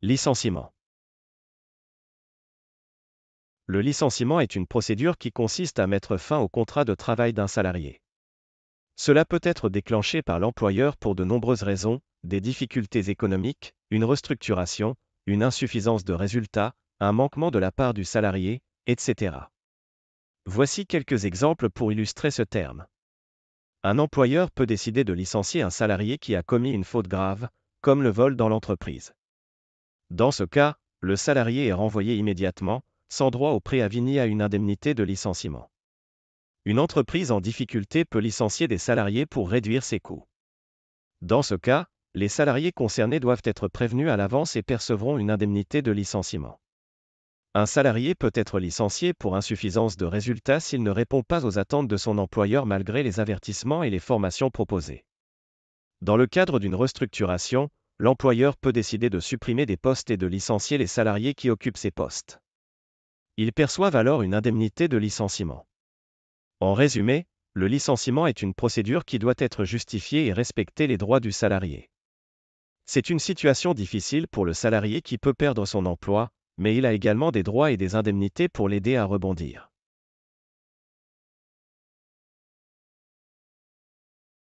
Licenciement. Le licenciement est une procédure qui consiste à mettre fin au contrat de travail d'un salarié. Cela peut être déclenché par l'employeur pour de nombreuses raisons, des difficultés économiques, une restructuration, une insuffisance de résultats, un manquement de la part du salarié, etc. Voici quelques exemples pour illustrer ce terme. Un employeur peut décider de licencier un salarié qui a commis une faute grave, comme le vol dans l'entreprise. Dans ce cas, le salarié est renvoyé immédiatement, sans droit au préavis ni à une indemnité de licenciement. Une entreprise en difficulté peut licencier des salariés pour réduire ses coûts. Dans ce cas, les salariés concernés doivent être prévenus à l'avance et percevront une indemnité de licenciement. Un salarié peut être licencié pour insuffisance de résultats s'il ne répond pas aux attentes de son employeur malgré les avertissements et les formations proposées. Dans le cadre d'une restructuration, l'employeur peut décider de supprimer des postes et de licencier les salariés qui occupent ces postes. Ils perçoivent alors une indemnité de licenciement. En résumé, le licenciement est une procédure qui doit être justifiée et respecter les droits du salarié. C'est une situation difficile pour le salarié qui peut perdre son emploi, mais il a également des droits et des indemnités pour l'aider à rebondir.